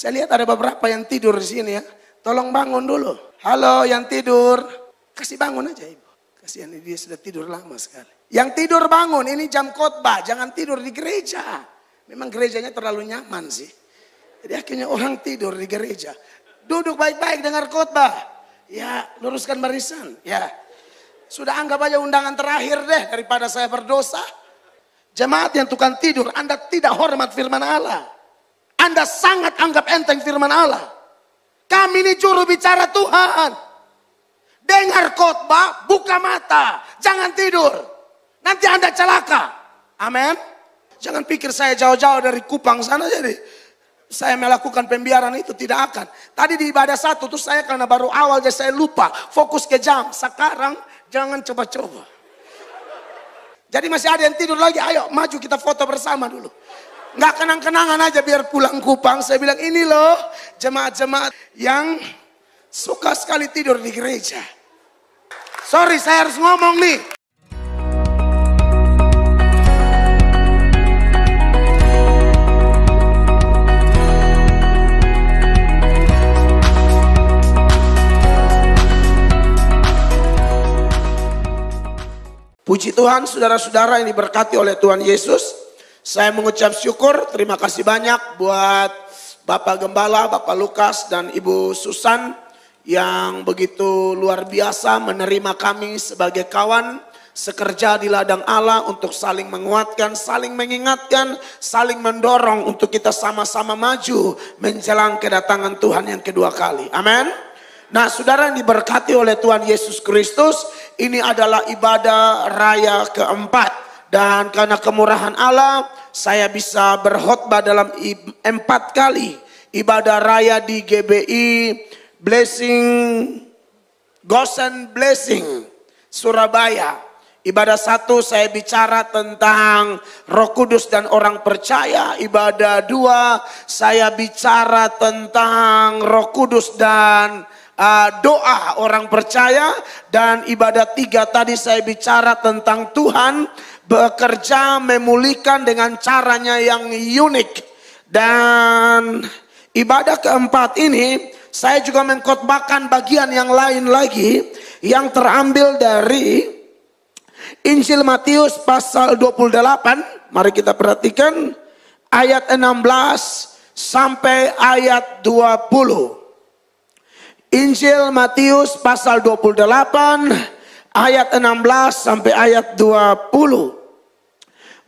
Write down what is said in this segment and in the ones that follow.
Saya lihat ada beberapa yang tidur di sini ya. Tolong bangun dulu. Halo yang tidur. Kasih bangun aja ibu. Kasihan dia sudah tidur lama sekali. Yang tidur bangun, ini jam khotbah, jangan tidur di gereja. Memang gerejanya terlalu nyaman sih. Jadi akhirnya orang tidur di gereja. Duduk baik-baik dengar khotbah. Ya, luruskan barisan. Ya. Sudah anggap aja undangan terakhir deh daripada saya berdosa. Jemaat yang tukang tidur, Anda tidak hormat firman Allah. Anda sangat anggap enteng firman Allah. Kami ini juru bicara Tuhan. Dengar khotbah, buka mata, jangan tidur. Nanti Anda celaka. Amin. Jangan pikir saya jauh-jauh dari Kupang sana jadi saya melakukan pembiaran itu tidak akan. Tadi di ibadah satu tuh saya karena baru awal jadi saya lupa fokus ke jam. Sekarang jangan coba-coba. Jadi masih ada yang tidur lagi, ayo maju kita foto bersama dulu nggak kenang-kenangan aja biar pulang Kupang. Saya bilang ini loh jemaat-jemaat yang suka sekali tidur di gereja. Sorry saya harus ngomong nih. Puji Tuhan saudara-saudara yang diberkati oleh Tuhan Yesus. Saya mengucap syukur, terima kasih banyak buat Bapak Gembala, Bapak Lukas, dan Ibu Susan yang begitu luar biasa menerima kami sebagai kawan sekerja di ladang Allah untuk saling menguatkan, saling mengingatkan, saling mendorong untuk kita sama-sama maju menjelang kedatangan Tuhan yang kedua kali. Amin. Nah, saudara yang diberkati oleh Tuhan Yesus Kristus, ini adalah ibadah raya keempat dan karena kemurahan Allah, saya bisa berkhotbah dalam empat kali ibadah raya di GBI Blessing Gosen Blessing Surabaya. Ibadah satu saya bicara tentang roh kudus dan orang percaya. Ibadah dua saya bicara tentang roh kudus dan uh, doa orang percaya. Dan ibadah tiga tadi saya bicara tentang Tuhan bekerja memulihkan dengan caranya yang unik. Dan ibadah keempat ini saya juga mengkotbahkan bagian yang lain lagi yang terambil dari Injil Matius pasal 28. Mari kita perhatikan ayat 16 sampai ayat 20. Injil Matius pasal 28 ayat 16 sampai ayat 20.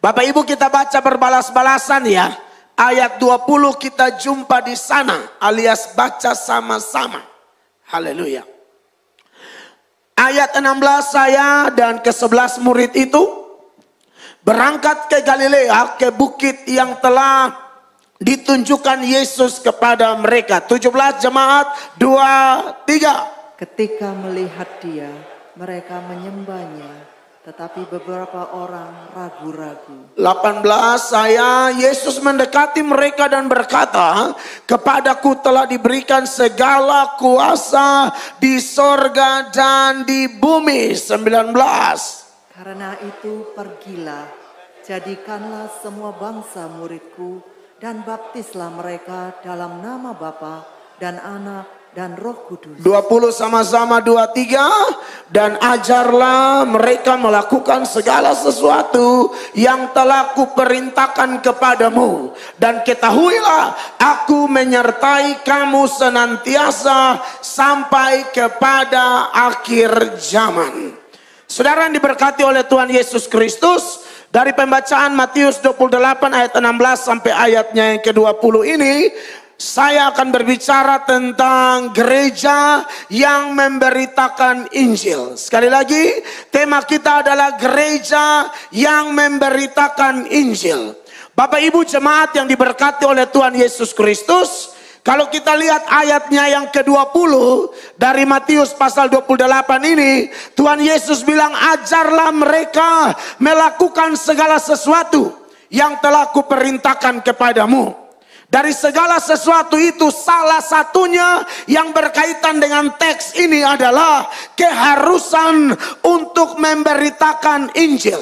Bapak Ibu kita baca berbalas-balasan ya. Ayat 20 kita jumpa di sana alias baca sama-sama. Haleluya. Ayat 16 saya dan ke-11 murid itu berangkat ke Galilea ke bukit yang telah ditunjukkan Yesus kepada mereka. 17 jemaat 2 3. Ketika melihat dia, mereka menyembahnya tetapi beberapa orang ragu-ragu. 18 saya Yesus mendekati mereka dan berkata, "Kepadaku telah diberikan segala kuasa di sorga dan di bumi." 19. Karena itu pergilah, jadikanlah semua bangsa muridku dan baptislah mereka dalam nama Bapa dan Anak dan Roh Kudus. 20 sama-sama 23 dan ajarlah mereka melakukan segala sesuatu yang telah kuperintahkan kepadamu dan ketahuilah aku menyertai kamu senantiasa sampai kepada akhir zaman. Saudara yang diberkati oleh Tuhan Yesus Kristus, dari pembacaan Matius 28 ayat 16 sampai ayatnya yang ke-20 ini saya akan berbicara tentang gereja yang memberitakan Injil. Sekali lagi, tema kita adalah gereja yang memberitakan Injil. Bapak Ibu jemaat yang diberkati oleh Tuhan Yesus Kristus, kalau kita lihat ayatnya yang ke-20 dari Matius pasal 28 ini, Tuhan Yesus bilang ajarlah mereka melakukan segala sesuatu yang telah kuperintahkan kepadamu. Dari segala sesuatu itu salah satunya yang berkaitan dengan teks ini adalah keharusan untuk memberitakan Injil.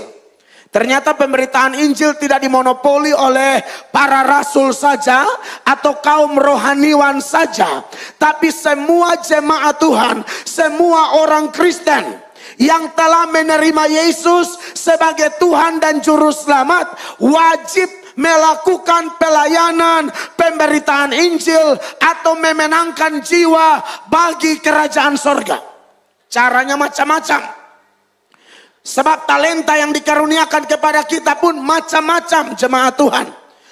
Ternyata pemberitaan Injil tidak dimonopoli oleh para rasul saja atau kaum rohaniwan saja, tapi semua jemaat Tuhan, semua orang Kristen yang telah menerima Yesus sebagai Tuhan dan Juru Selamat wajib melakukan pelayanan pemberitaan Injil atau memenangkan jiwa bagi kerajaan sorga. Caranya macam-macam. Sebab talenta yang dikaruniakan kepada kita pun macam-macam jemaat Tuhan.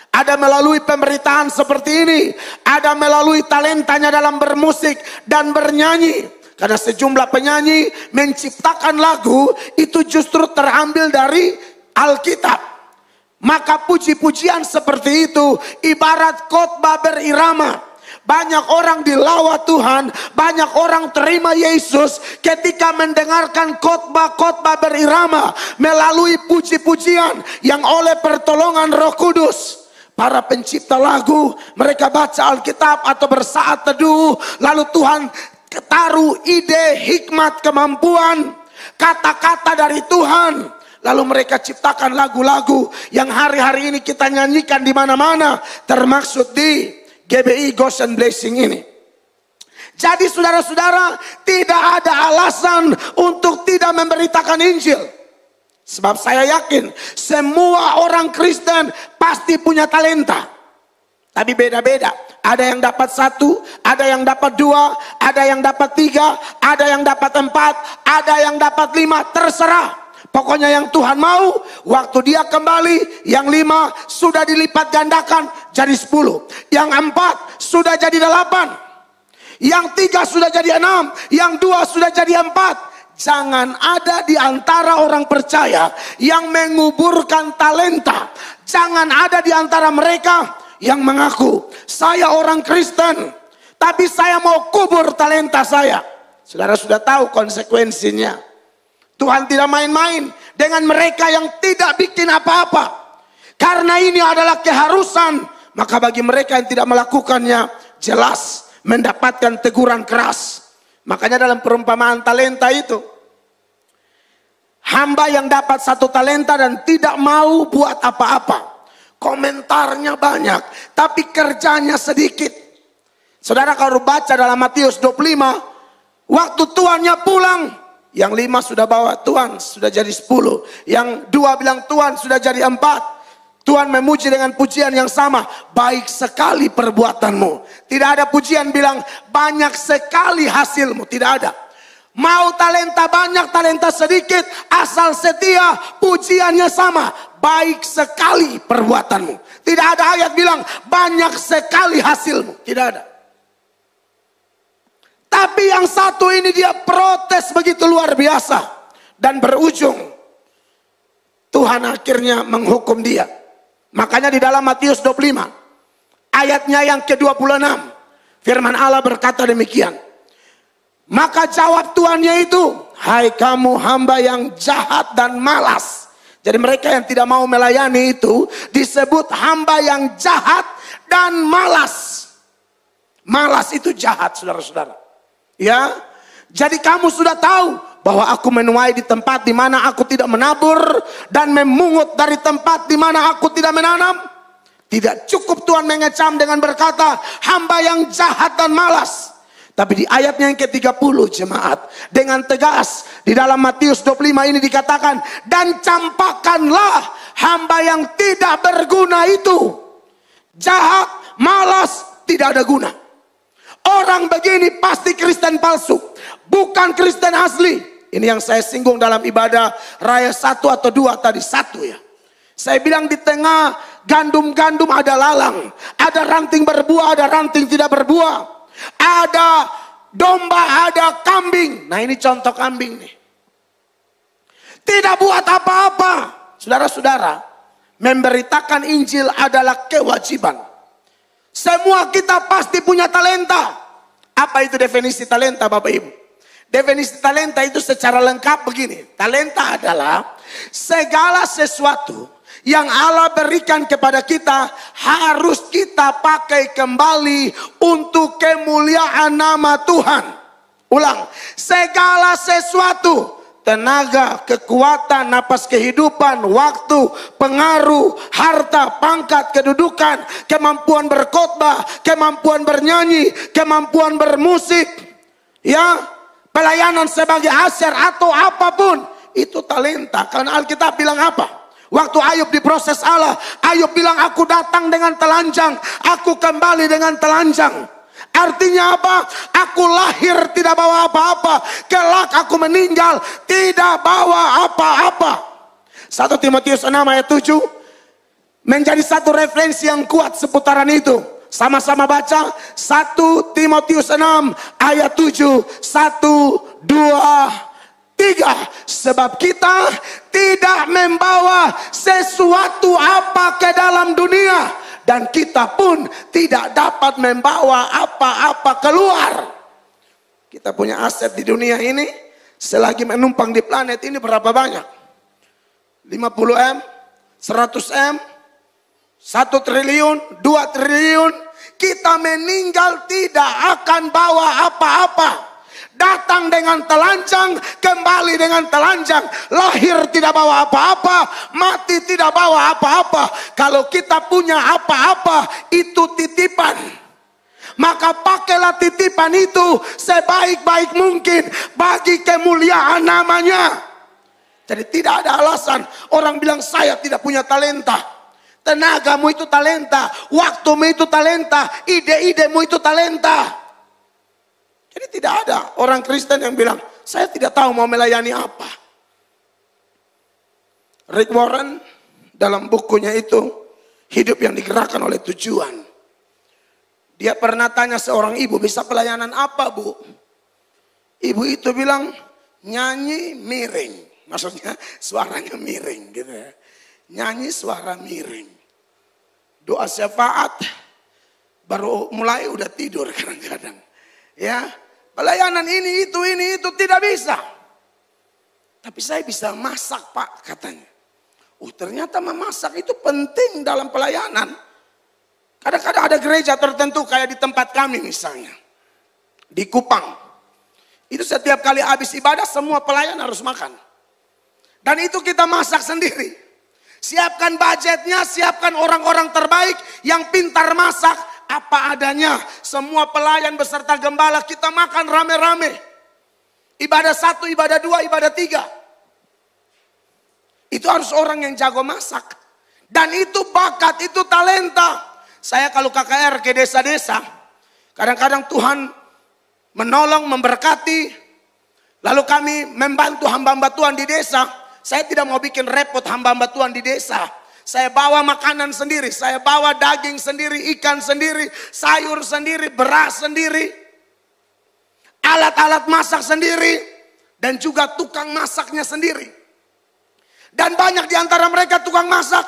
Ada melalui pemberitaan seperti ini. Ada melalui talentanya dalam bermusik dan bernyanyi. Karena sejumlah penyanyi menciptakan lagu itu justru terambil dari Alkitab. Maka puji-pujian seperti itu ibarat khotbah berirama. Banyak orang dilawat Tuhan, banyak orang terima Yesus ketika mendengarkan khotbah-khotbah berirama melalui puji-pujian yang oleh pertolongan Roh Kudus. Para pencipta lagu, mereka baca Alkitab atau bersaat teduh, lalu Tuhan taruh ide, hikmat, kemampuan, kata-kata dari Tuhan Lalu mereka ciptakan lagu-lagu yang hari-hari ini kita nyanyikan di mana-mana. Termasuk di GBI Ghost and Blessing ini. Jadi saudara-saudara tidak ada alasan untuk tidak memberitakan Injil. Sebab saya yakin semua orang Kristen pasti punya talenta. Tapi beda-beda. Ada yang dapat satu, ada yang dapat dua, ada yang dapat tiga, ada yang dapat empat, ada yang dapat lima. Terserah. Pokoknya yang Tuhan mau, waktu dia kembali, yang lima sudah dilipat gandakan jadi sepuluh. Yang empat sudah jadi delapan. Yang tiga sudah jadi enam. Yang dua sudah jadi empat. Jangan ada di antara orang percaya yang menguburkan talenta. Jangan ada di antara mereka yang mengaku, saya orang Kristen, tapi saya mau kubur talenta saya. Saudara sudah tahu konsekuensinya. Tuhan tidak main-main dengan mereka yang tidak bikin apa-apa. Karena ini adalah keharusan, maka bagi mereka yang tidak melakukannya jelas mendapatkan teguran keras. Makanya dalam perumpamaan talenta itu, hamba yang dapat satu talenta dan tidak mau buat apa-apa. Komentarnya banyak, tapi kerjanya sedikit. Saudara kalau baca dalam Matius 25, waktu tuannya pulang, yang lima sudah bawa Tuhan sudah jadi sepuluh. Yang dua bilang Tuhan sudah jadi empat. Tuhan memuji dengan pujian yang sama. Baik sekali perbuatanmu. Tidak ada pujian bilang banyak sekali hasilmu. Tidak ada. Mau talenta banyak, talenta sedikit, asal setia, pujiannya sama. Baik sekali perbuatanmu. Tidak ada ayat bilang banyak sekali hasilmu. Tidak ada. Tapi yang satu ini dia protes begitu luar biasa. Dan berujung Tuhan akhirnya menghukum dia. Makanya di dalam Matius 25 ayatnya yang ke-26 firman Allah berkata demikian. Maka jawab tuannya itu, "Hai kamu hamba yang jahat dan malas." Jadi mereka yang tidak mau melayani itu disebut hamba yang jahat dan malas. Malas itu jahat, saudara-saudara. Ya. Jadi kamu sudah tahu bahwa aku menuai di tempat di mana aku tidak menabur dan memungut dari tempat di mana aku tidak menanam. Tidak cukup Tuhan mengecam dengan berkata, hamba yang jahat dan malas. Tapi di ayatnya yang ke-30 jemaat, dengan tegas di dalam Matius 25 ini dikatakan, dan campakkanlah hamba yang tidak berguna itu. Jahat, malas, tidak ada guna. Orang begini pasti Kristen palsu, bukan Kristen asli. Ini yang saya singgung dalam ibadah raya satu atau dua tadi satu ya. Saya bilang di tengah gandum-gandum ada lalang, ada ranting berbuah, ada ranting tidak berbuah, ada domba, ada kambing. Nah ini contoh kambing nih. Tidak buat apa-apa. Saudara-saudara, memberitakan Injil adalah kewajiban. Semua kita pasti punya talenta. Apa itu definisi talenta Bapak Ibu? Definisi talenta itu secara lengkap begini. Talenta adalah segala sesuatu yang Allah berikan kepada kita harus kita pakai kembali untuk kemuliaan nama Tuhan. Ulang, segala sesuatu tenaga, kekuatan, napas kehidupan, waktu, pengaruh, harta, pangkat, kedudukan, kemampuan berkhotbah, kemampuan bernyanyi, kemampuan bermusik, ya, pelayanan sebagai asyar atau apapun, itu talenta. Karena Alkitab bilang apa? Waktu Ayub diproses Allah, Ayub bilang aku datang dengan telanjang, aku kembali dengan telanjang. Artinya apa? Aku lahir tidak bawa apa-apa. Kelak aku meninggal tidak bawa apa-apa. 1 Timotius 6 ayat 7 menjadi satu referensi yang kuat seputaran itu. Sama-sama baca satu Timotius 6 ayat 7 satu dua tiga. sebab kita tidak membawa sesuatu apa ke dalam dunia dan kita pun tidak dapat membawa apa-apa keluar. Kita punya aset di dunia ini selagi menumpang di planet ini berapa banyak? 50 M, 100 M, 1 triliun, 2 triliun. Kita meninggal tidak akan bawa apa-apa datang dengan telanjang, kembali dengan telanjang, lahir tidak bawa apa-apa, mati tidak bawa apa-apa. Kalau kita punya apa-apa, itu titipan maka pakailah titipan itu sebaik-baik mungkin bagi kemuliaan namanya. Jadi tidak ada alasan orang bilang saya tidak punya talenta. Tenagamu itu talenta, waktumu itu talenta, ide-idemu itu talenta. Jadi tidak ada orang Kristen yang bilang, saya tidak tahu mau melayani apa. Rick Warren dalam bukunya itu, hidup yang digerakkan oleh tujuan. Dia pernah tanya seorang ibu, bisa pelayanan apa bu? Ibu itu bilang, nyanyi miring. Maksudnya suaranya miring gitu ya. Nyanyi suara miring. Doa syafaat, baru mulai udah tidur kadang-kadang. Ya, pelayanan ini, itu, ini, itu, tidak bisa. Tapi saya bisa masak pak katanya. Oh ternyata memasak itu penting dalam pelayanan. Kadang-kadang ada gereja tertentu kayak di tempat kami misalnya. Di Kupang. Itu setiap kali habis ibadah semua pelayan harus makan. Dan itu kita masak sendiri. Siapkan budgetnya, siapkan orang-orang terbaik yang pintar masak, apa adanya. Semua pelayan beserta gembala kita makan rame-rame. Ibadah satu, ibadah dua, ibadah tiga. Itu harus orang yang jago masak. Dan itu bakat, itu talenta. Saya kalau KKR ke desa-desa, kadang-kadang Tuhan menolong, memberkati. Lalu kami membantu hamba-hamba Tuhan di desa. Saya tidak mau bikin repot hamba-hamba Tuhan di desa. Saya bawa makanan sendiri, saya bawa daging sendiri, ikan sendiri, sayur sendiri, beras sendiri. Alat-alat masak sendiri dan juga tukang masaknya sendiri. Dan banyak di antara mereka tukang masak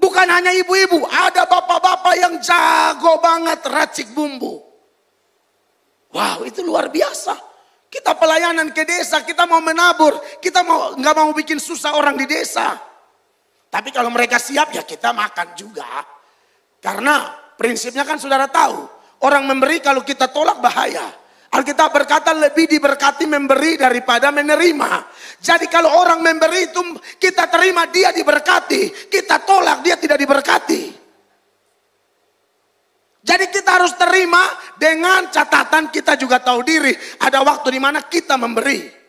bukan hanya ibu-ibu, ada bapak-bapak yang jago banget racik bumbu. Wow, itu luar biasa. Kita pelayanan ke desa, kita mau menabur, kita mau nggak mau bikin susah orang di desa. Tapi kalau mereka siap ya kita makan juga. Karena prinsipnya kan saudara tahu. Orang memberi kalau kita tolak bahaya. Alkitab berkata lebih diberkati memberi daripada menerima. Jadi kalau orang memberi itu kita terima dia diberkati. Kita tolak dia tidak diberkati. Jadi kita harus terima dengan catatan kita juga tahu diri. Ada waktu di mana kita memberi.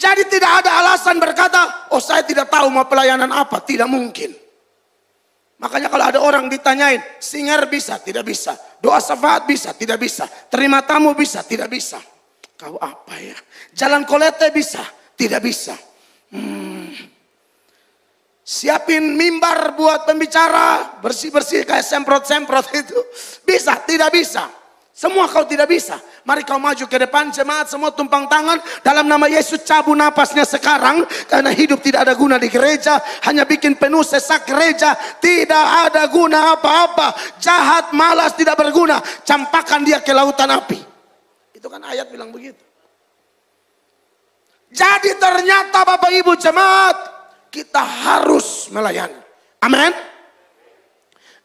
Jadi tidak ada alasan berkata, oh saya tidak tahu mau pelayanan apa. Tidak mungkin. Makanya kalau ada orang ditanyain, singar bisa, tidak bisa. Doa syafaat bisa, tidak bisa. Terima tamu bisa, tidak bisa. Kau apa ya? Jalan kolete bisa, tidak bisa. Hmm. Siapin mimbar buat pembicara, bersih-bersih kayak semprot-semprot itu. Bisa, tidak bisa. Semua kau tidak bisa. Mari kau maju ke depan jemaat semua tumpang tangan. Dalam nama Yesus cabut napasnya sekarang. Karena hidup tidak ada guna di gereja. Hanya bikin penuh sesak gereja. Tidak ada guna apa-apa. Jahat malas tidak berguna. Campakan dia ke lautan api. Itu kan ayat bilang begitu. Jadi ternyata Bapak Ibu jemaat. Kita harus melayani. Amin.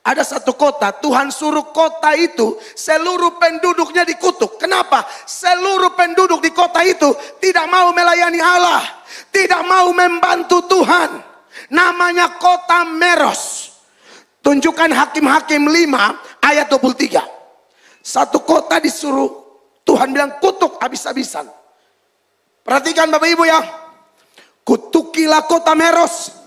Ada satu kota, Tuhan suruh kota itu seluruh penduduknya dikutuk. Kenapa? Seluruh penduduk di kota itu tidak mau melayani Allah, tidak mau membantu Tuhan. Namanya kota Meros. Tunjukkan hakim-hakim 5 ayat 23. Satu kota disuruh Tuhan bilang kutuk habis-habisan. Perhatikan Bapak Ibu ya. Kutukilah kota Meros.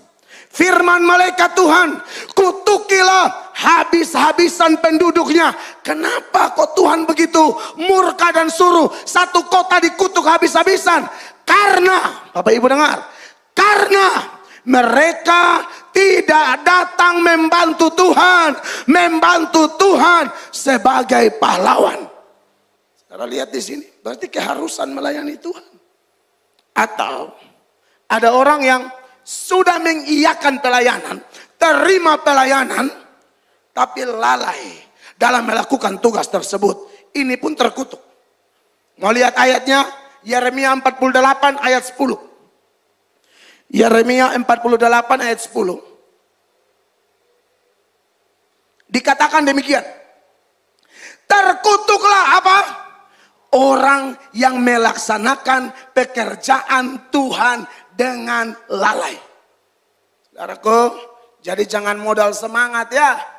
Firman malaikat Tuhan, kutukilah habis-habisan penduduknya. Kenapa kok Tuhan begitu murka dan suruh satu kota dikutuk habis-habisan? Karena, Bapak Ibu dengar, karena mereka tidak datang membantu Tuhan, membantu Tuhan sebagai pahlawan. Saudara lihat di sini, berarti keharusan melayani Tuhan. Atau ada orang yang sudah mengiyakan pelayanan, terima pelayanan, tapi lalai dalam melakukan tugas tersebut. Ini pun terkutuk. Mau lihat ayatnya? Yeremia 48 ayat 10. Yeremia 48 ayat 10. Dikatakan demikian. Terkutuklah apa? Orang yang melaksanakan pekerjaan Tuhan dengan lalai. Saudaraku, jadi jangan modal semangat ya.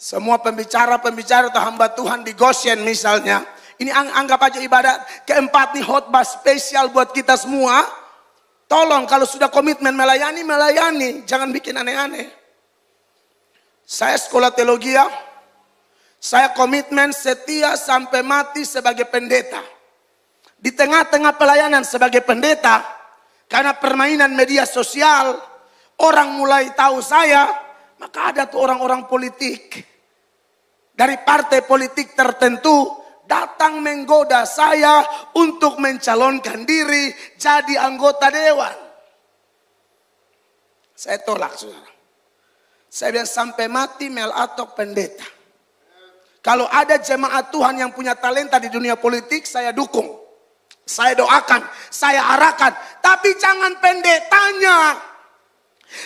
Semua pembicara-pembicara atau hamba Tuhan di Goshen misalnya. Ini anggap aja ibadat. Keempat nih khotbah spesial buat kita semua. Tolong kalau sudah komitmen melayani, melayani. Jangan bikin aneh-aneh. Saya sekolah teologi ya. Saya komitmen setia sampai mati sebagai pendeta. Di tengah-tengah pelayanan sebagai pendeta. Karena permainan media sosial. Orang mulai tahu saya. Maka ada tuh orang-orang politik dari partai politik tertentu datang menggoda saya untuk mencalonkan diri jadi anggota dewan. Saya tolak saudara. Saya bilang sampai mati mel atau pendeta. Kalau ada jemaat Tuhan yang punya talenta di dunia politik, saya dukung. Saya doakan, saya arahkan. Tapi jangan pendetanya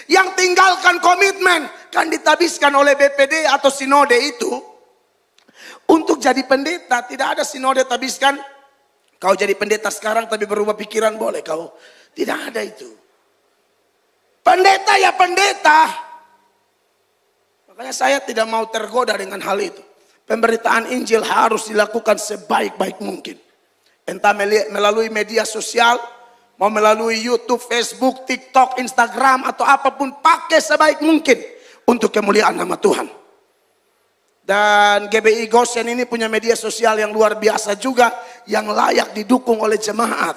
yang tinggalkan komitmen. Kan ditabiskan oleh BPD atau sinode itu. Untuk jadi pendeta tidak ada sinode tabiskan. Kau jadi pendeta sekarang tapi berubah pikiran boleh kau. Tidak ada itu. Pendeta ya pendeta. Makanya saya tidak mau tergoda dengan hal itu. Pemberitaan Injil harus dilakukan sebaik-baik mungkin. Entah melalui media sosial, mau melalui YouTube, Facebook, TikTok, Instagram atau apapun pakai sebaik mungkin untuk kemuliaan nama Tuhan. Dan GBI Goshen ini punya media sosial yang luar biasa juga yang layak didukung oleh jemaat.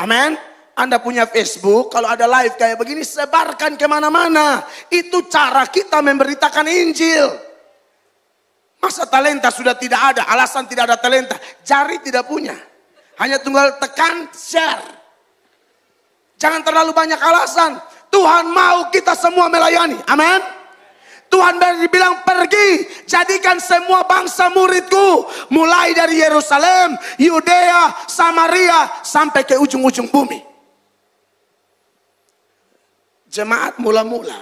Amin. Anda punya Facebook, kalau ada live kayak begini sebarkan kemana-mana. Itu cara kita memberitakan Injil. Masa talenta sudah tidak ada, alasan tidak ada talenta, jari tidak punya. Hanya tunggal tekan share. Jangan terlalu banyak alasan. Tuhan mau kita semua melayani. Amin. Tuhan bilang pergi jadikan semua bangsa muridku mulai dari Yerusalem, Yudea, Samaria sampai ke ujung-ujung bumi. Jemaat mula-mula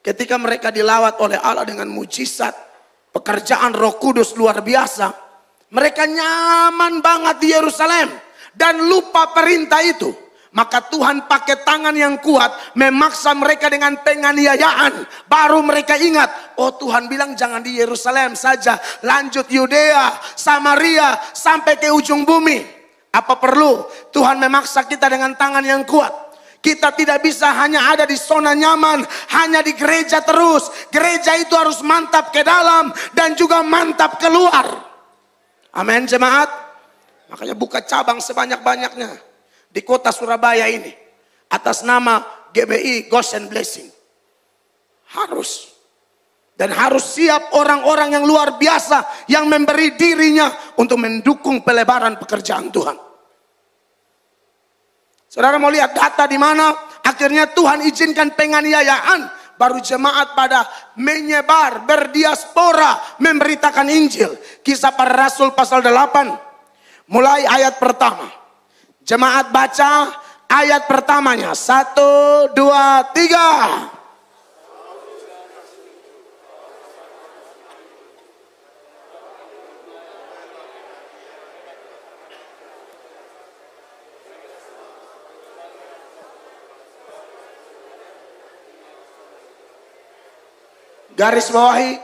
ketika mereka dilawat oleh Allah dengan mujizat, pekerjaan Roh Kudus luar biasa, mereka nyaman banget di Yerusalem dan lupa perintah itu. Maka Tuhan pakai tangan yang kuat memaksa mereka dengan penganiayaan. Baru mereka ingat, oh Tuhan bilang jangan di Yerusalem saja. Lanjut Yudea, Samaria, sampai ke ujung bumi. Apa perlu Tuhan memaksa kita dengan tangan yang kuat? Kita tidak bisa hanya ada di zona nyaman, hanya di gereja terus. Gereja itu harus mantap ke dalam dan juga mantap keluar. Amin jemaat. Makanya buka cabang sebanyak-banyaknya di kota Surabaya ini atas nama GBI Ghost and Blessing. Harus. Dan harus siap orang-orang yang luar biasa yang memberi dirinya untuk mendukung pelebaran pekerjaan Tuhan. Saudara mau lihat data di mana akhirnya Tuhan izinkan penganiayaan baru jemaat pada menyebar, berdiaspora, memberitakan Injil. Kisah para Rasul pasal 8, mulai ayat pertama. Jemaat baca ayat pertamanya. Satu, dua, tiga. Garis bawahi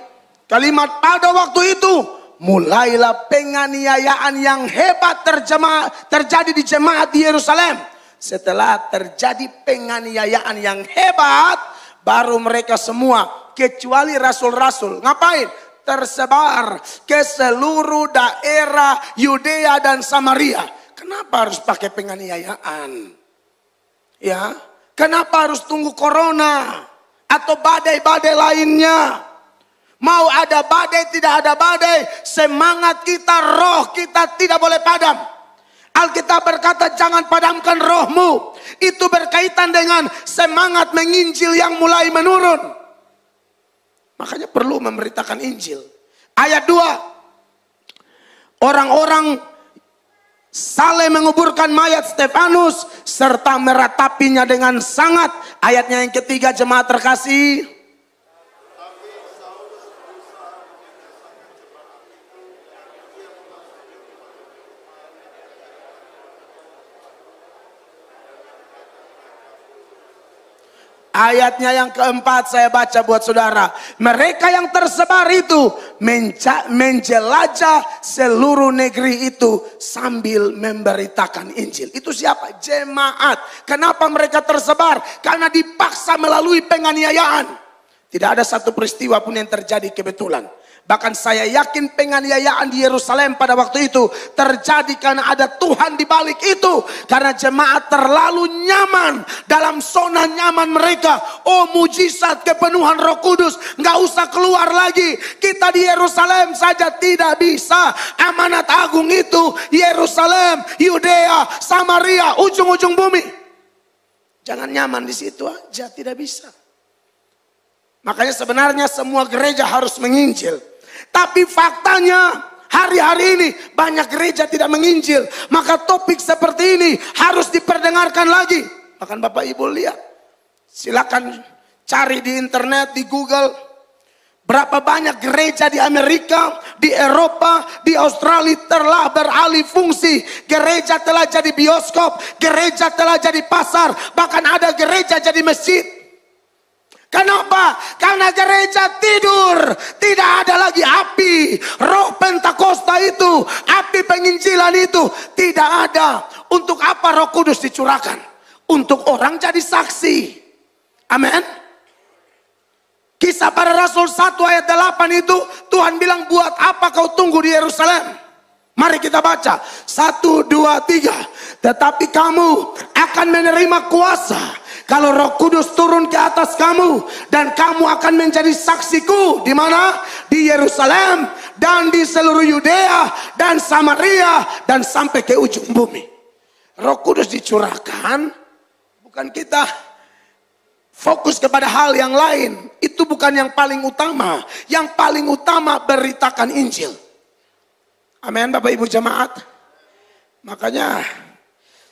kalimat pada waktu itu mulailah penganiayaan yang hebat terjema, terjadi di jemaat di Yerusalem. Setelah terjadi penganiayaan yang hebat, baru mereka semua kecuali rasul-rasul ngapain? Tersebar ke seluruh daerah Yudea dan Samaria. Kenapa harus pakai penganiayaan? Ya, kenapa harus tunggu corona atau badai-badai lainnya? Mau ada badai, tidak ada badai. Semangat kita, roh kita tidak boleh padam. Alkitab berkata jangan padamkan rohmu. Itu berkaitan dengan semangat menginjil yang mulai menurun. Makanya perlu memberitakan Injil. Ayat 2. Orang-orang Saleh menguburkan mayat Stefanus serta meratapinya dengan sangat. Ayatnya yang ketiga jemaat terkasih. Ayatnya yang keempat saya baca buat saudara. Mereka yang tersebar itu menjelajah seluruh negeri itu sambil memberitakan Injil. Itu siapa? Jemaat. Kenapa mereka tersebar? Karena dipaksa melalui penganiayaan. Tidak ada satu peristiwa pun yang terjadi kebetulan. Bahkan saya yakin penganiayaan di Yerusalem pada waktu itu terjadi karena ada Tuhan di balik itu. Karena jemaat terlalu nyaman dalam zona nyaman mereka. Oh mujizat kepenuhan roh kudus. gak usah keluar lagi. Kita di Yerusalem saja tidak bisa. Amanat agung itu Yerusalem, Yudea, Samaria, ujung-ujung bumi. Jangan nyaman di situ aja, tidak bisa. Makanya sebenarnya semua gereja harus menginjil. Tapi faktanya hari-hari ini banyak gereja tidak menginjil. Maka topik seperti ini harus diperdengarkan lagi. Bahkan Bapak Ibu lihat. Silakan cari di internet, di Google. Berapa banyak gereja di Amerika, di Eropa, di Australia telah beralih fungsi. Gereja telah jadi bioskop, gereja telah jadi pasar, bahkan ada gereja jadi masjid. Kenapa? Karena gereja tidur, tidak ada lagi api. Roh Pentakosta itu, api penginjilan itu tidak ada. Untuk apa Roh Kudus dicurahkan? Untuk orang jadi saksi. Amin. Kisah para Rasul 1 ayat 8 itu Tuhan bilang buat apa kau tunggu di Yerusalem? Mari kita baca. Satu, dua, tiga. Tetapi kamu akan menerima kuasa kalau Roh Kudus turun ke atas kamu dan kamu akan menjadi saksiku di mana? Di Yerusalem dan di seluruh Yudea dan Samaria dan sampai ke ujung bumi. Roh Kudus dicurahkan bukan kita fokus kepada hal yang lain. Itu bukan yang paling utama. Yang paling utama beritakan Injil. Amin Bapak Ibu Jemaat. Makanya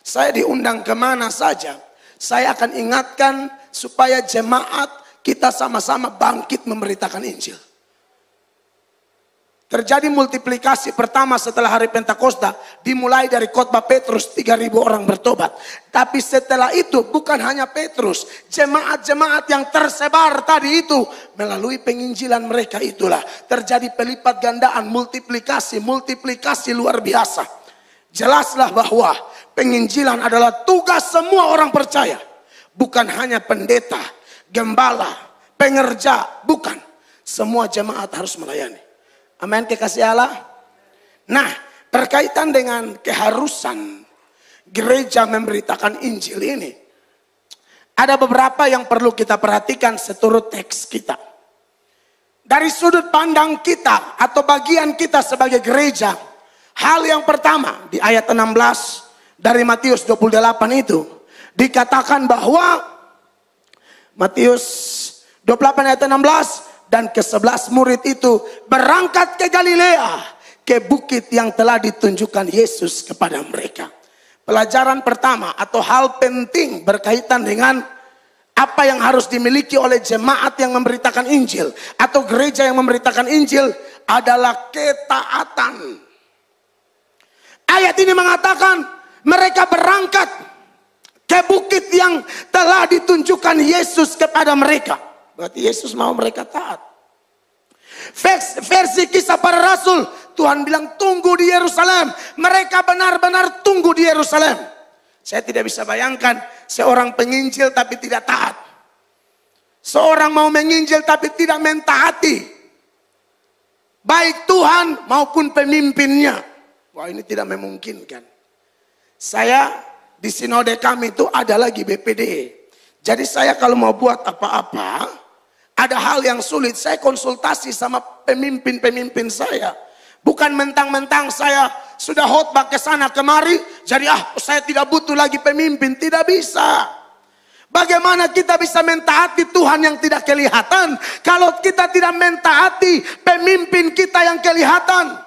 saya diundang kemana saja saya akan ingatkan supaya jemaat kita sama-sama bangkit memberitakan Injil. Terjadi multiplikasi pertama setelah hari Pentakosta dimulai dari khotbah Petrus 3000 orang bertobat. Tapi setelah itu bukan hanya Petrus, jemaat-jemaat yang tersebar tadi itu melalui penginjilan mereka itulah terjadi pelipat gandaan multiplikasi multiplikasi luar biasa jelaslah bahwa penginjilan adalah tugas semua orang percaya. Bukan hanya pendeta, gembala, pengerja, bukan. Semua jemaat harus melayani. Amin kekasih Allah. Nah, berkaitan dengan keharusan gereja memberitakan Injil ini. Ada beberapa yang perlu kita perhatikan seturut teks kita. Dari sudut pandang kita atau bagian kita sebagai gereja, Hal yang pertama di ayat 16 dari Matius 28 itu dikatakan bahwa Matius 28 ayat 16 dan ke-11 murid itu berangkat ke Galilea ke bukit yang telah ditunjukkan Yesus kepada mereka. Pelajaran pertama atau hal penting berkaitan dengan apa yang harus dimiliki oleh jemaat yang memberitakan Injil atau gereja yang memberitakan Injil adalah ketaatan Ayat ini mengatakan mereka berangkat ke bukit yang telah ditunjukkan Yesus kepada mereka. Berarti Yesus mau mereka taat. Versi, versi kisah para rasul, Tuhan bilang tunggu di Yerusalem. Mereka benar-benar tunggu di Yerusalem. Saya tidak bisa bayangkan seorang penginjil tapi tidak taat. Seorang mau menginjil tapi tidak mentaati. Baik Tuhan maupun pemimpinnya. Wah ini tidak memungkinkan. Saya di sinode kami itu ada lagi BPD. E. Jadi saya kalau mau buat apa-apa, ada hal yang sulit, saya konsultasi sama pemimpin-pemimpin saya. Bukan mentang-mentang saya sudah khotbah ke sana kemari, jadi ah saya tidak butuh lagi pemimpin, tidak bisa. Bagaimana kita bisa mentaati Tuhan yang tidak kelihatan kalau kita tidak mentaati pemimpin kita yang kelihatan?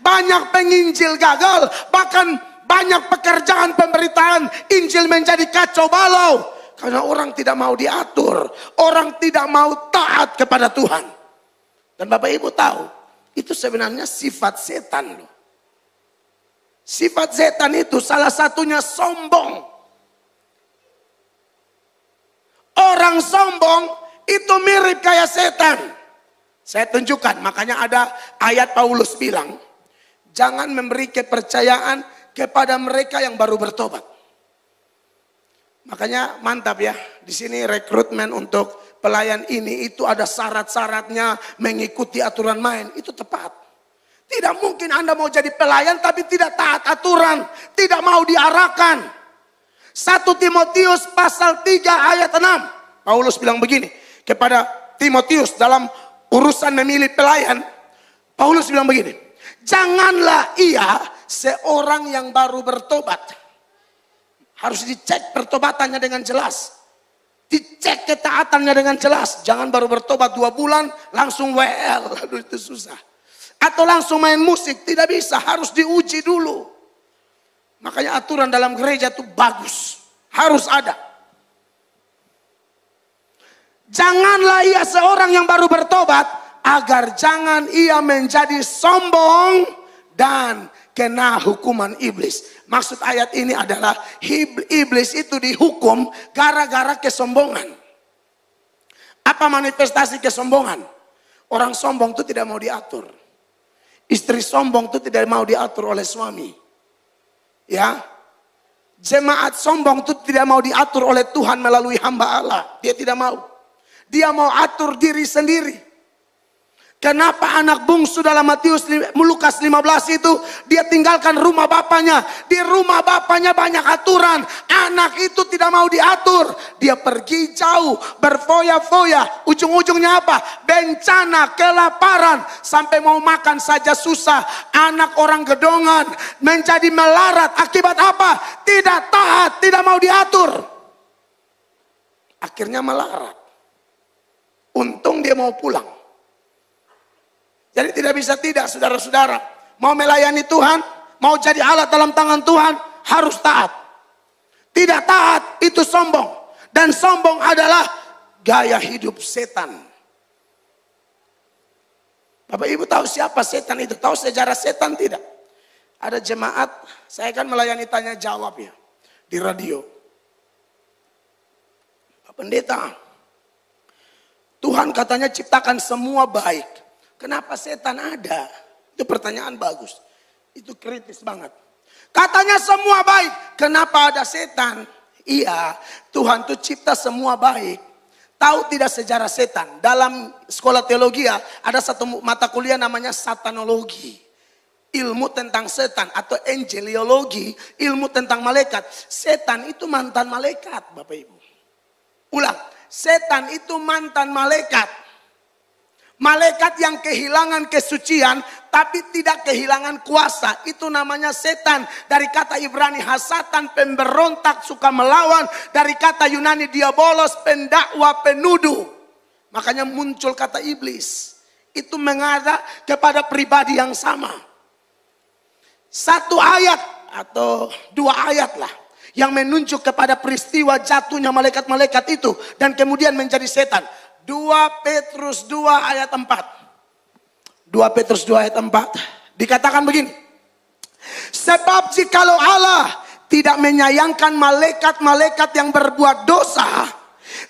Banyak penginjil gagal, bahkan banyak pekerjaan pemberitaan, Injil menjadi kacau balau. Karena orang tidak mau diatur, orang tidak mau taat kepada Tuhan. Dan Bapak Ibu tahu, itu sebenarnya sifat setan loh. Sifat setan itu salah satunya sombong. Orang sombong itu mirip kayak setan. Saya tunjukkan, makanya ada ayat Paulus bilang, Jangan memberi kepercayaan kepada mereka yang baru bertobat. Makanya mantap ya. Di sini rekrutmen untuk pelayan ini itu ada syarat-syaratnya mengikuti aturan main. Itu tepat. Tidak mungkin Anda mau jadi pelayan tapi tidak taat aturan. Tidak mau diarahkan. 1 Timotius pasal 3 ayat 6. Paulus bilang begini kepada Timotius dalam urusan memilih pelayan. Paulus bilang begini. Janganlah ia seorang yang baru bertobat. Harus dicek pertobatannya dengan jelas. Dicek ketaatannya dengan jelas. Jangan baru bertobat dua bulan langsung WL. Aduh itu susah. Atau langsung main musik. Tidak bisa. Harus diuji dulu. Makanya aturan dalam gereja itu bagus. Harus ada. Janganlah ia seorang yang baru bertobat agar jangan ia menjadi sombong dan kena hukuman iblis. Maksud ayat ini adalah iblis itu dihukum gara-gara kesombongan. Apa manifestasi kesombongan? Orang sombong itu tidak mau diatur. Istri sombong itu tidak mau diatur oleh suami. Ya. Jemaat sombong itu tidak mau diatur oleh Tuhan melalui hamba Allah. Dia tidak mau. Dia mau atur diri sendiri. Kenapa anak bungsu dalam Matius Lukas 15 itu dia tinggalkan rumah bapaknya. Di rumah bapaknya banyak aturan. Anak itu tidak mau diatur. Dia pergi jauh berfoya-foya. Ujung-ujungnya apa? Bencana, kelaparan. Sampai mau makan saja susah. Anak orang gedongan menjadi melarat. Akibat apa? Tidak taat, tidak mau diatur. Akhirnya melarat. Untung dia mau pulang. Jadi tidak bisa tidak saudara-saudara. Mau melayani Tuhan, mau jadi alat dalam tangan Tuhan, harus taat. Tidak taat itu sombong. Dan sombong adalah gaya hidup setan. Bapak Ibu tahu siapa setan itu? Tahu sejarah setan tidak? Ada jemaat, saya kan melayani tanya jawab ya di radio. Pak Pendeta, Tuhan katanya ciptakan semua baik. Kenapa setan ada? Itu pertanyaan bagus. Itu kritis banget. Katanya semua baik. Kenapa ada setan? Iya, Tuhan tuh cipta semua baik. Tahu tidak sejarah setan? Dalam sekolah teologi ya, ada satu mata kuliah namanya satanologi. Ilmu tentang setan atau angeliologi, ilmu tentang malaikat. Setan itu mantan malaikat, Bapak Ibu. Ulang, setan itu mantan malaikat. Malaikat yang kehilangan kesucian tapi tidak kehilangan kuasa. Itu namanya setan. Dari kata Ibrani hasatan, pemberontak, suka melawan. Dari kata Yunani diabolos, pendakwa, penuduh. Makanya muncul kata iblis. Itu mengarah kepada pribadi yang sama. Satu ayat atau dua ayat lah yang menunjuk kepada peristiwa jatuhnya malaikat-malaikat itu dan kemudian menjadi setan. 2 Petrus 2 ayat 4. 2 Petrus 2 ayat 4. Dikatakan begini. Sebab jikalau Allah tidak menyayangkan malaikat-malaikat yang berbuat dosa.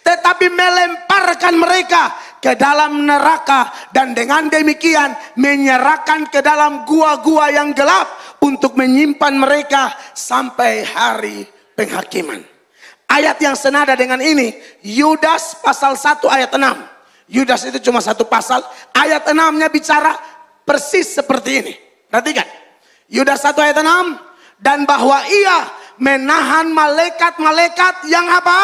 Tetapi melemparkan mereka ke dalam neraka. Dan dengan demikian menyerahkan ke dalam gua-gua yang gelap. Untuk menyimpan mereka sampai hari penghakiman. Ayat yang senada dengan ini, Yudas pasal 1 ayat 6. Yudas itu cuma satu pasal, ayat 6-nya bicara persis seperti ini. Perhatikan. Yudas 1 ayat 6 dan bahwa ia menahan malaikat-malaikat yang apa?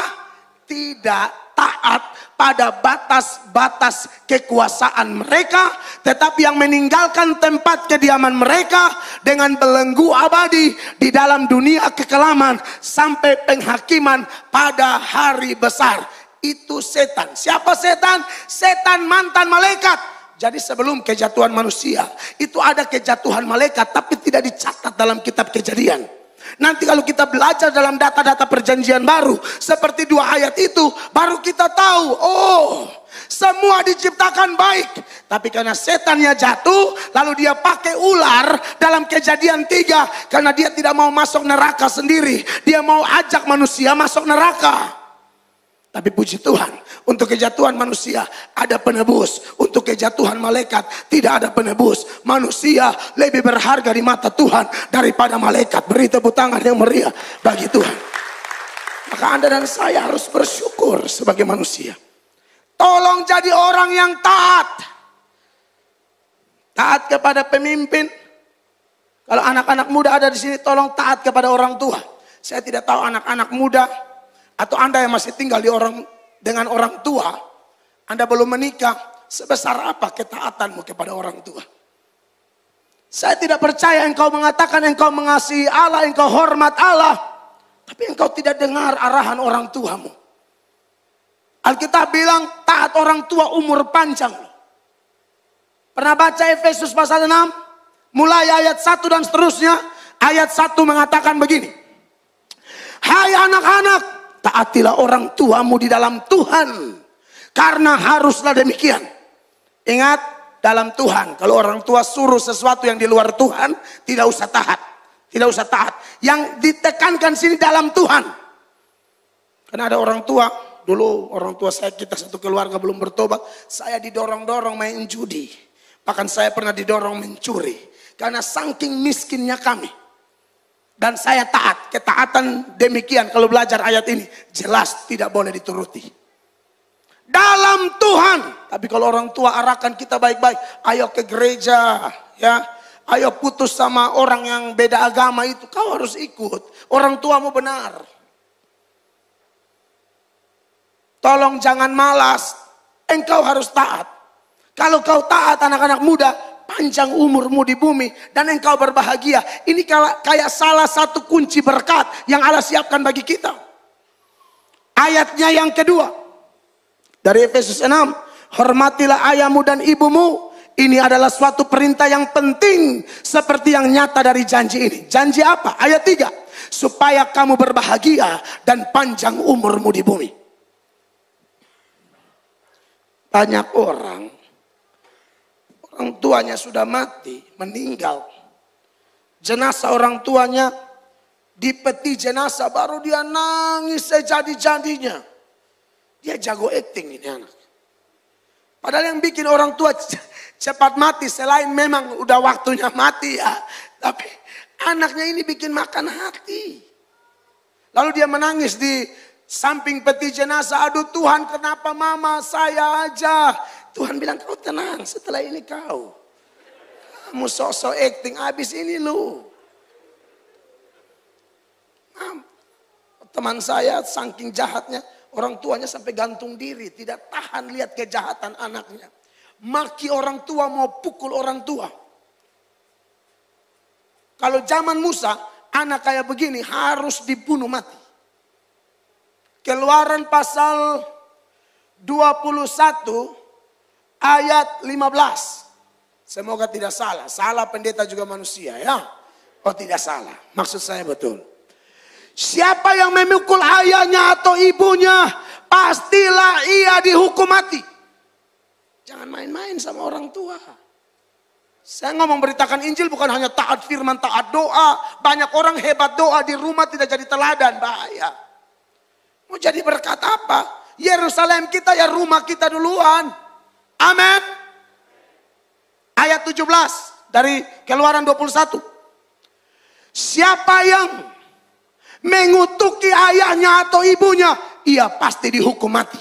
Tidak taat pada batas-batas kekuasaan mereka, tetapi yang meninggalkan tempat kediaman mereka dengan belenggu abadi di dalam dunia kekelaman sampai penghakiman pada hari besar. Itu setan. Siapa setan? Setan mantan malaikat. Jadi sebelum kejatuhan manusia, itu ada kejatuhan malaikat tapi tidak dicatat dalam kitab kejadian. Nanti kalau kita belajar dalam data-data perjanjian baru, seperti dua ayat itu, baru kita tahu, oh, semua diciptakan baik. Tapi karena setannya jatuh, lalu dia pakai ular dalam kejadian tiga. Karena dia tidak mau masuk neraka sendiri. Dia mau ajak manusia masuk neraka. Tapi puji Tuhan, untuk kejatuhan manusia ada penebus. Untuk kejatuhan malaikat tidak ada penebus. Manusia lebih berharga di mata Tuhan daripada malaikat. Beri tepuk tangan yang meriah bagi Tuhan. Maka Anda dan saya harus bersyukur sebagai manusia. Tolong jadi orang yang taat. Taat kepada pemimpin. Kalau anak-anak muda ada di sini, tolong taat kepada orang tua. Saya tidak tahu anak-anak muda atau Anda yang masih tinggal di orang dengan orang tua, Anda belum menikah, sebesar apa ketaatanmu kepada orang tua? Saya tidak percaya engkau mengatakan engkau mengasihi Allah, engkau hormat Allah, tapi engkau tidak dengar arahan orang tuamu. Alkitab bilang taat orang tua umur panjang. Pernah baca Efesus pasal 6? Mulai ayat 1 dan seterusnya. Ayat 1 mengatakan begini. Hai anak-anak, Taatilah orang tuamu di dalam Tuhan. Karena haruslah demikian. Ingat dalam Tuhan. Kalau orang tua suruh sesuatu yang di luar Tuhan, tidak usah taat. Tidak usah taat. Yang ditekankan sini dalam Tuhan. Karena ada orang tua, dulu orang tua saya kita satu keluarga belum bertobat. Saya didorong-dorong main judi. Bahkan saya pernah didorong mencuri. Karena saking miskinnya kami. Dan saya taat. Ketaatan demikian kalau belajar ayat ini jelas tidak boleh dituruti. Dalam Tuhan. Tapi kalau orang tua arahkan kita baik-baik, ayo ke gereja, ya. Ayo putus sama orang yang beda agama itu. Kau harus ikut. Orang tuamu benar. Tolong jangan malas. Engkau harus taat. Kalau kau taat anak-anak muda, panjang umurmu di bumi dan engkau berbahagia. Ini kayak salah satu kunci berkat yang Allah siapkan bagi kita. Ayatnya yang kedua dari Efesus 6, hormatilah ayahmu dan ibumu. Ini adalah suatu perintah yang penting seperti yang nyata dari janji ini. Janji apa? Ayat 3. Supaya kamu berbahagia dan panjang umurmu di bumi. Banyak orang orang tuanya sudah mati, meninggal. Jenazah orang tuanya di peti jenazah baru dia nangis sejadi-jadinya. Dia jago acting ini anak. Padahal yang bikin orang tua cepat mati selain memang udah waktunya mati ya. Tapi anaknya ini bikin makan hati. Lalu dia menangis di samping peti jenazah. Aduh Tuhan kenapa mama saya aja Tuhan bilang kau tenang setelah ini kau. Kamu sosok acting habis ini lu. Nah, teman saya saking jahatnya orang tuanya sampai gantung diri. Tidak tahan lihat kejahatan anaknya. Maki orang tua mau pukul orang tua. Kalau zaman Musa anak kayak begini harus dibunuh mati. Keluaran pasal 21 ayat 15. Semoga tidak salah. Salah pendeta juga manusia ya. Oh tidak salah. Maksud saya betul. Siapa yang memukul ayahnya atau ibunya, pastilah ia dihukum mati. Jangan main-main sama orang tua. Saya ngomong beritakan Injil bukan hanya taat firman, taat doa. Banyak orang hebat doa di rumah tidak jadi teladan, bahaya. Mau jadi berkat apa? Yerusalem kita ya rumah kita duluan. Amin. Ayat 17 dari Keluaran 21. Siapa yang mengutuki ayahnya atau ibunya, ia pasti dihukum mati.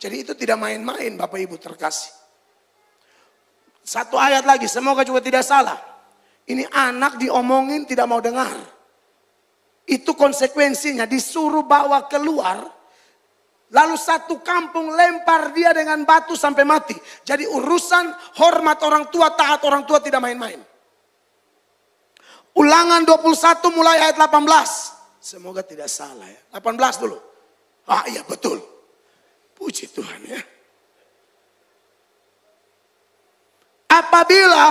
Jadi itu tidak main-main Bapak Ibu terkasih. Satu ayat lagi, semoga juga tidak salah. Ini anak diomongin tidak mau dengar. Itu konsekuensinya disuruh bawa keluar Lalu satu kampung lempar dia dengan batu sampai mati. Jadi urusan hormat orang tua, taat orang tua tidak main-main. Ulangan 21 mulai ayat 18. Semoga tidak salah ya. 18 dulu. Ah iya betul. Puji Tuhan ya. Apabila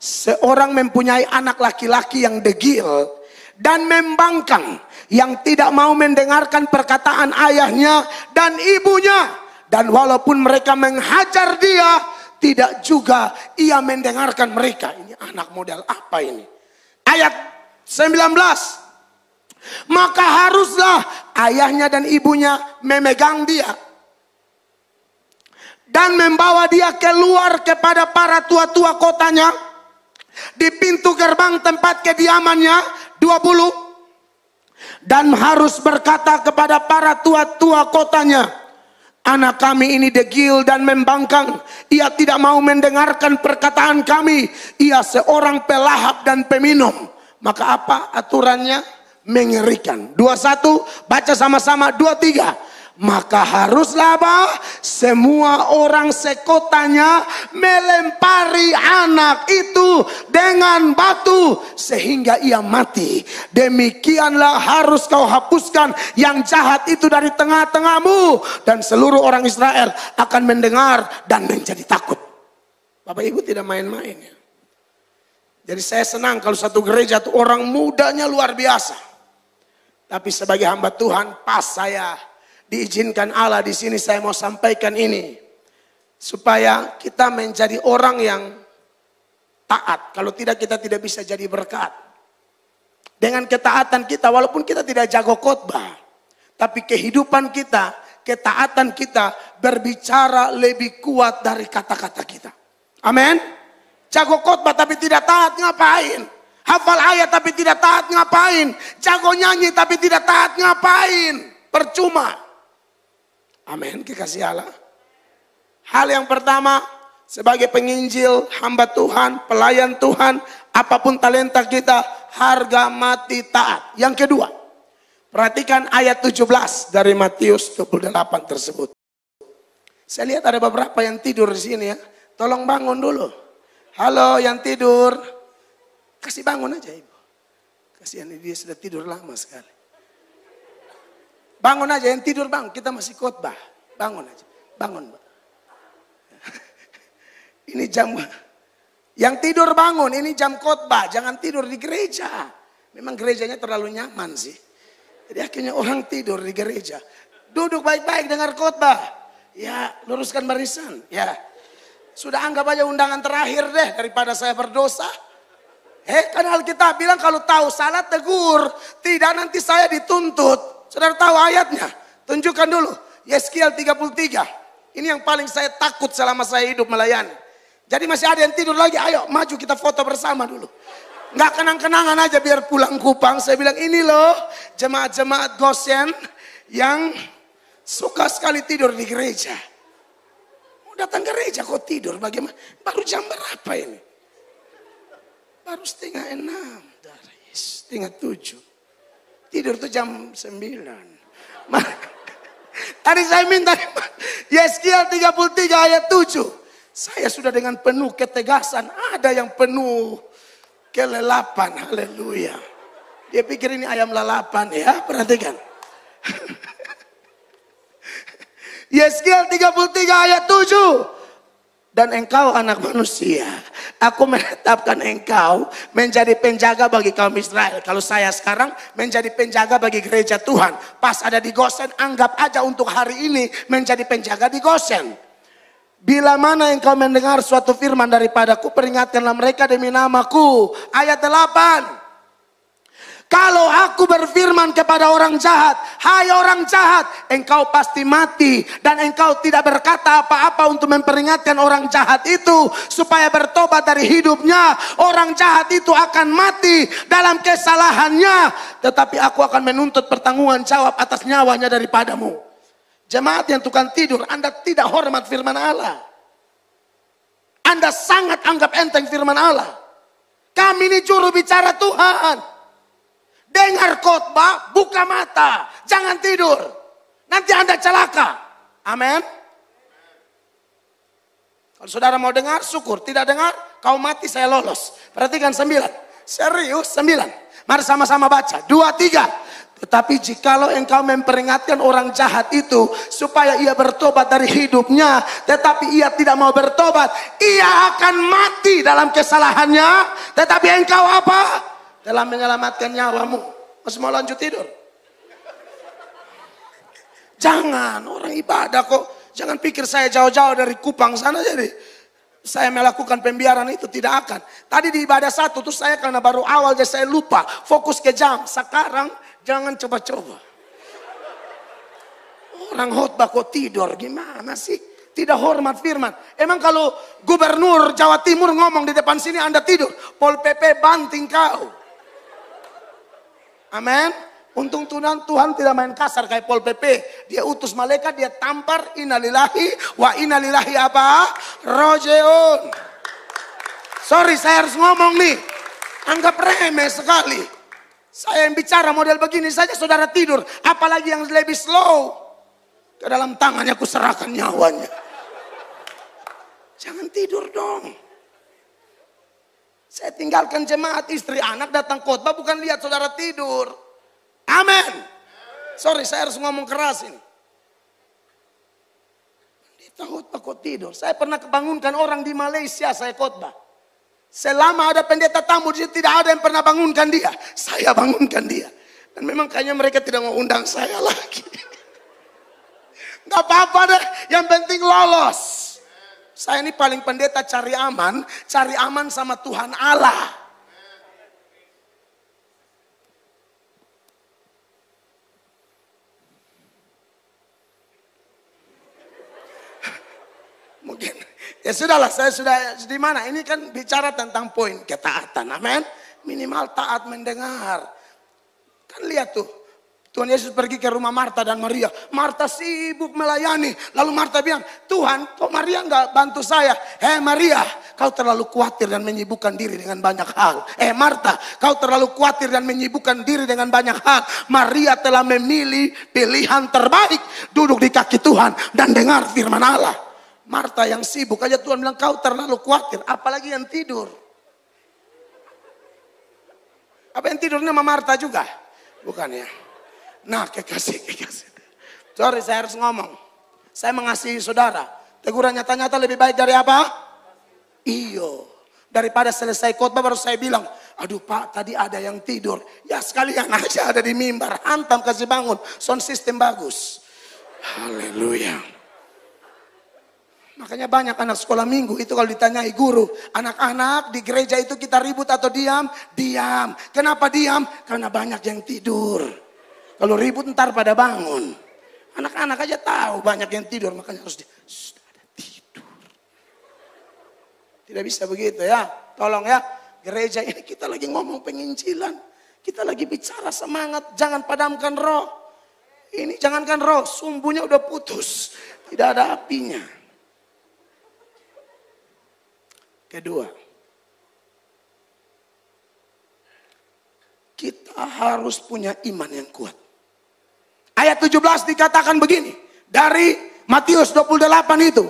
seorang mempunyai anak laki-laki yang degil, dan membangkang yang tidak mau mendengarkan perkataan ayahnya dan ibunya dan walaupun mereka menghajar dia tidak juga ia mendengarkan mereka ini anak model apa ini ayat 19 maka haruslah ayahnya dan ibunya memegang dia dan membawa dia keluar kepada para tua-tua kotanya di pintu gerbang tempat kediamannya 20 dan harus berkata kepada para tua-tua kotanya Anak kami ini degil dan membangkang. Ia tidak mau mendengarkan perkataan kami. Ia seorang pelahap dan peminum. Maka apa aturannya? Mengerikan. 21, baca sama-sama. 23, maka haruslah apa? Semua orang sekotanya melempari anak itu dengan batu sehingga ia mati. Demikianlah harus kau hapuskan yang jahat itu dari tengah-tengahmu dan seluruh orang Israel akan mendengar dan menjadi takut. Bapak Ibu tidak main-main ya. Jadi saya senang kalau satu gereja tuh orang mudanya luar biasa. Tapi sebagai hamba Tuhan pas saya diizinkan Allah di sini saya mau sampaikan ini supaya kita menjadi orang yang taat. Kalau tidak kita tidak bisa jadi berkat. Dengan ketaatan kita walaupun kita tidak jago khotbah, tapi kehidupan kita, ketaatan kita berbicara lebih kuat dari kata-kata kita. Amin. Jago khotbah tapi tidak taat ngapain? Hafal ayat tapi tidak taat ngapain? Jago nyanyi tapi tidak taat ngapain? Percuma. Amin, kekasih Allah. Hal yang pertama, sebagai penginjil, hamba Tuhan, pelayan Tuhan, apapun talenta kita, harga mati taat. Yang kedua, perhatikan ayat 17 dari Matius 28 tersebut. Saya lihat ada beberapa yang tidur di sini ya. Tolong bangun dulu. Halo yang tidur. Kasih bangun aja ibu. Kasihan dia sudah tidur lama sekali. Bangun aja, yang tidur bangun, kita masih khotbah. Bangun aja, bangun. ini jam, yang tidur bangun, ini jam khotbah, jangan tidur di gereja. Memang gerejanya terlalu nyaman sih. Jadi akhirnya orang tidur di gereja. Duduk baik-baik dengar khotbah. Ya, luruskan barisan. Ya, sudah anggap aja undangan terakhir deh daripada saya berdosa. Eh, kan Alkitab bilang kalau tahu salah tegur, tidak nanti saya dituntut. Saudara tahu ayatnya? Tunjukkan dulu. Yeskiel 33. Ini yang paling saya takut selama saya hidup melayani. Jadi masih ada yang tidur lagi, ayo maju kita foto bersama dulu. Nggak kenang-kenangan aja biar pulang kupang. Saya bilang ini loh jemaat-jemaat gosen yang suka sekali tidur di gereja. Mau datang gereja kok tidur bagaimana? Baru jam berapa ini? Baru setengah enam dari setengah tujuh. Tidur tuh jam 9. Tadi saya minta Yeskiel 33 ayat 7. Saya sudah dengan penuh ketegasan. Ada yang penuh kelelapan. Haleluya. Dia pikir ini ayam lalapan ya. Perhatikan. Yeskiel 33 ayat 7 dan engkau anak manusia. Aku menetapkan engkau menjadi penjaga bagi kaum Israel. Kalau saya sekarang menjadi penjaga bagi gereja Tuhan. Pas ada di Gosen, anggap aja untuk hari ini menjadi penjaga di Gosen. Bila mana engkau mendengar suatu firman daripadaku, peringatkanlah mereka demi namaku. Ayat 8. Kalau aku berfirman kepada orang jahat, hai orang jahat, engkau pasti mati dan engkau tidak berkata apa-apa untuk memperingatkan orang jahat itu supaya bertobat dari hidupnya. Orang jahat itu akan mati dalam kesalahannya, tetapi aku akan menuntut pertanggungan jawab atas nyawanya daripadamu. Jemaat yang tukang tidur, Anda tidak hormat firman Allah. Anda sangat anggap enteng firman Allah. Kami ini juru bicara Tuhan. Dengar khotbah, buka mata, jangan tidur. Nanti Anda celaka. Amin. Kalau saudara mau dengar, syukur. Tidak dengar, kau mati saya lolos. Perhatikan sembilan. Serius sembilan. Mari sama-sama baca. Dua, tiga. Tetapi jikalau engkau memperingatkan orang jahat itu supaya ia bertobat dari hidupnya, tetapi ia tidak mau bertobat, ia akan mati dalam kesalahannya. Tetapi engkau apa? Dalam menyelamatkan nyawamu. Masih mau lanjut tidur? Jangan, orang ibadah kok. Jangan pikir saya jauh-jauh dari Kupang sana jadi saya melakukan pembiaran itu tidak akan. Tadi di ibadah satu terus saya karena baru awal jadi saya lupa fokus ke jam. Sekarang jangan coba-coba. Orang khutbah kok tidur gimana sih? Tidak hormat firman. Emang kalau gubernur Jawa Timur ngomong di depan sini Anda tidur, Pol PP banting kau. Amin. Untung Tuhan, Tuhan tidak main kasar kayak Pol PP. Dia utus malaikat, dia tampar inalilahi wa inalilahi apa? Rojeon. Sorry, saya harus ngomong nih. Anggap remeh sekali. Saya yang bicara model begini saja saudara tidur. Apalagi yang lebih slow. Ke dalam tangannya aku serahkan nyawanya. Jangan tidur dong. Saya tinggalkan jemaat istri anak datang khotbah bukan lihat saudara tidur. Amin. Sorry saya harus ngomong keras ini. Pendeta khotbah tidur. Saya pernah kebangunkan orang di Malaysia saya khotbah. Selama ada pendeta tamu di tidak ada yang pernah bangunkan dia. Saya bangunkan dia. Dan memang kayaknya mereka tidak mau undang saya lagi. Gak apa-apa deh, yang penting lolos. Saya ini paling pendeta cari aman, cari aman sama Tuhan Allah. Mungkin ya sudahlah saya sudah di mana ini kan bicara tentang poin ketaatan. Amin. Minimal taat mendengar. Kan lihat tuh Tuhan Yesus pergi ke rumah Marta dan Maria. Marta sibuk melayani. Lalu Marta bilang, Tuhan kok Maria nggak bantu saya? Eh Maria, kau terlalu khawatir dan menyibukkan diri dengan banyak hal. Eh hey Marta, kau terlalu khawatir dan menyibukkan diri dengan banyak hal. Maria telah memilih pilihan terbaik. Duduk di kaki Tuhan dan dengar firman Allah. Marta yang sibuk aja Tuhan bilang kau terlalu khawatir. Apalagi yang tidur. Apa yang tidurnya sama Marta juga? Bukan ya. Nah kekasih, kekasih. Sorry saya harus ngomong. Saya mengasihi saudara. Teguran nyata-nyata lebih baik dari apa? Iyo. Daripada selesai khotbah baru saya bilang, aduh pak tadi ada yang tidur. Ya sekalian aja ada di mimbar, hantam kasih bangun. Sound system bagus. Haleluya. Makanya banyak anak sekolah minggu itu kalau ditanyai guru, anak-anak di gereja itu kita ribut atau diam? Diam. Kenapa diam? Karena banyak yang tidur. Kalau ribut ntar pada bangun. Anak-anak aja tahu banyak yang tidur makanya harus di, ada tidur. Tidak bisa begitu ya. Tolong ya. Gereja ini kita lagi ngomong penginjilan. Kita lagi bicara semangat. Jangan padamkan roh. Ini jangankan roh. Sumbunya udah putus. Tidak ada apinya. Kedua. Kita harus punya iman yang kuat. Ayat 17 dikatakan begini. Dari Matius 28 itu.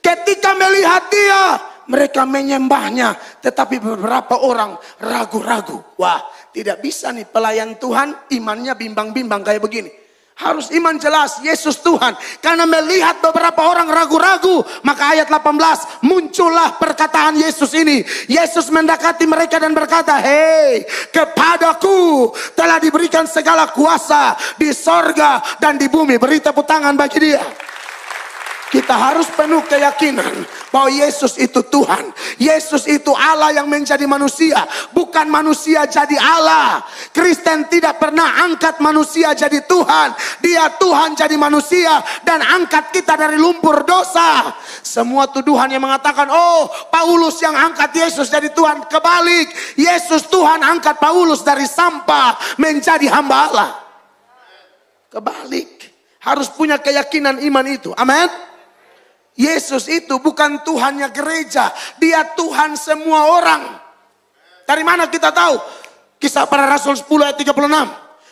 Ketika melihat dia, mereka menyembahnya. Tetapi beberapa orang ragu-ragu. Wah, tidak bisa nih pelayan Tuhan imannya bimbang-bimbang kayak begini. Harus iman jelas, Yesus Tuhan. Karena melihat beberapa orang ragu-ragu, maka ayat 18 muncullah perkataan Yesus ini. Yesus mendekati mereka dan berkata, "Hei, kepadaku telah diberikan segala kuasa di sorga dan di bumi." Beri tepuk tangan bagi dia. Kita harus penuh keyakinan bahwa Yesus itu Tuhan. Yesus itu Allah yang menjadi manusia, bukan manusia jadi Allah. Kristen tidak pernah angkat manusia jadi Tuhan. Dia Tuhan jadi manusia dan angkat kita dari lumpur dosa. Semua tuduhan yang mengatakan, "Oh, Paulus yang angkat Yesus jadi Tuhan." Kebalik, Yesus Tuhan angkat Paulus dari sampah menjadi hamba Allah. Kebalik. Harus punya keyakinan iman itu. Amin. Yesus itu bukan Tuhannya gereja, dia Tuhan semua orang. Dari mana kita tahu? Kisah para Rasul 10 ayat 36.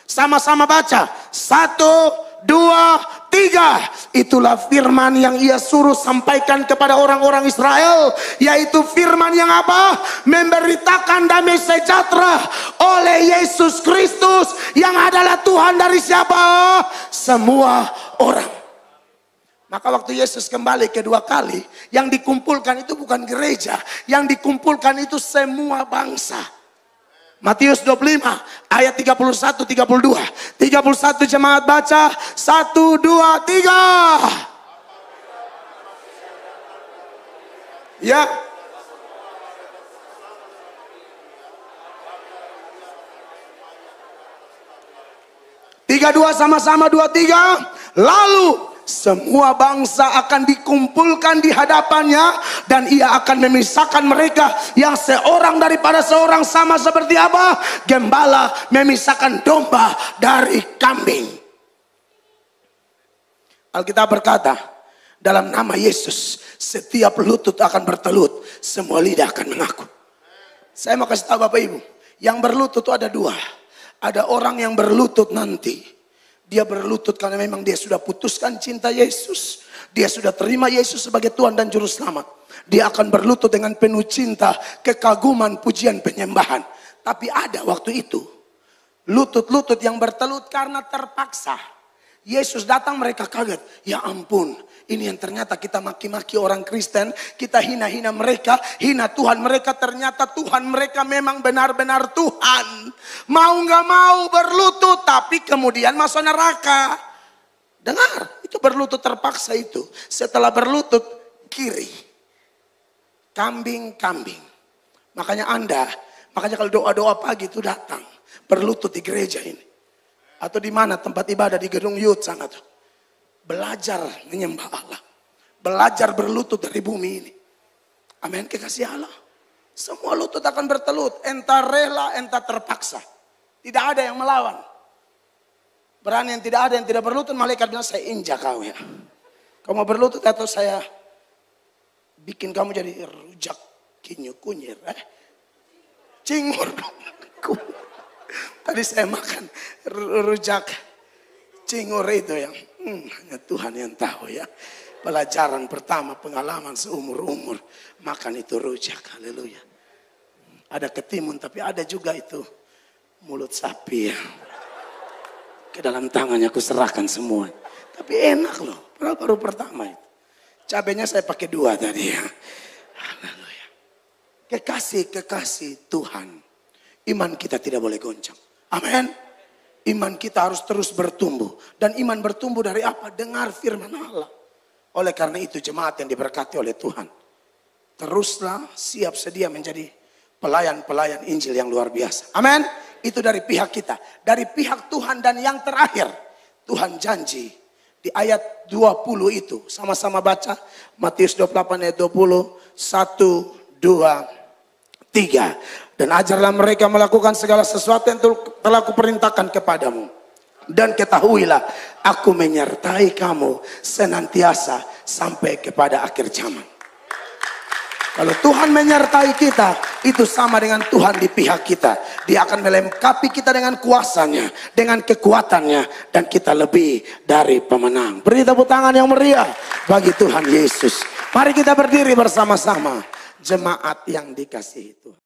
Sama-sama baca. Satu, dua, tiga. Itulah firman yang ia suruh sampaikan kepada orang-orang Israel. Yaitu firman yang apa? Memberitakan damai sejahtera oleh Yesus Kristus. Yang adalah Tuhan dari siapa? Semua orang. Maka waktu Yesus kembali kedua kali, yang dikumpulkan itu bukan gereja, yang dikumpulkan itu semua bangsa. Matius 25 ayat 31 32. 31 jemaat baca 1 2 3. Ya. Tiga dua sama-sama dua tiga. Lalu semua bangsa akan dikumpulkan di hadapannya dan ia akan memisahkan mereka yang seorang daripada seorang sama seperti apa? Gembala memisahkan domba dari kambing. Alkitab berkata, dalam nama Yesus setiap lutut akan bertelut, semua lidah akan mengaku. Saya mau kasih tahu Bapak Ibu, yang berlutut itu ada dua. Ada orang yang berlutut nanti dia berlutut karena memang dia sudah putuskan cinta Yesus. Dia sudah terima Yesus sebagai Tuhan dan Juru Selamat. Dia akan berlutut dengan penuh cinta, kekaguman, pujian, penyembahan. Tapi ada waktu itu. Lutut-lutut yang bertelut karena terpaksa. Yesus datang mereka kaget. Ya ampun, ini yang ternyata kita maki-maki orang Kristen, kita hina-hina mereka, hina Tuhan mereka. Ternyata Tuhan mereka memang benar-benar Tuhan. Mau gak mau berlutut, tapi kemudian masuk neraka. Dengar, itu berlutut terpaksa itu. Setelah berlutut, kiri. Kambing-kambing. Makanya Anda, makanya kalau doa-doa pagi itu datang. Berlutut di gereja ini atau di mana tempat ibadah di gedung Yud sana tuh. Belajar menyembah Allah. Belajar berlutut dari bumi ini. Amin kekasih Allah. Semua lutut akan bertelut, entah rela, entah terpaksa. Tidak ada yang melawan. Berani yang tidak ada yang tidak berlutut, malaikat bilang saya injak kau ya. Kau mau berlutut atau saya bikin kamu jadi rujak kinyu kunyir. Eh? Cingur. Tadi saya makan rujak cingur itu yang hmm, hanya Tuhan yang tahu ya. Pelajaran pertama pengalaman seumur-umur makan itu rujak. Haleluya. Ada ketimun tapi ada juga itu mulut sapi ya. Ke dalam tangannya aku serahkan semua. Tapi enak loh. Padahal baru pertama itu. Cabenya saya pakai dua tadi ya. Haleluya. Kekasih, kekasih Tuhan. Iman kita tidak boleh goncang. Amin. Iman kita harus terus bertumbuh. Dan iman bertumbuh dari apa? Dengar firman Allah. Oleh karena itu jemaat yang diberkati oleh Tuhan. Teruslah siap sedia menjadi pelayan-pelayan Injil yang luar biasa. Amin. Itu dari pihak kita. Dari pihak Tuhan dan yang terakhir. Tuhan janji di ayat 20 itu. Sama-sama baca Matius 28 ayat 20. 1, 2, tiga. Dan ajarlah mereka melakukan segala sesuatu yang telah kuperintahkan kepadamu. Dan ketahuilah, aku menyertai kamu senantiasa sampai kepada akhir zaman. Kalau Tuhan menyertai kita, itu sama dengan Tuhan di pihak kita. Dia akan melengkapi kita dengan kuasanya, dengan kekuatannya, dan kita lebih dari pemenang. Beri tepuk tangan yang meriah bagi Tuhan Yesus. Mari kita berdiri bersama-sama jemaat yang dikasihi Tuhan.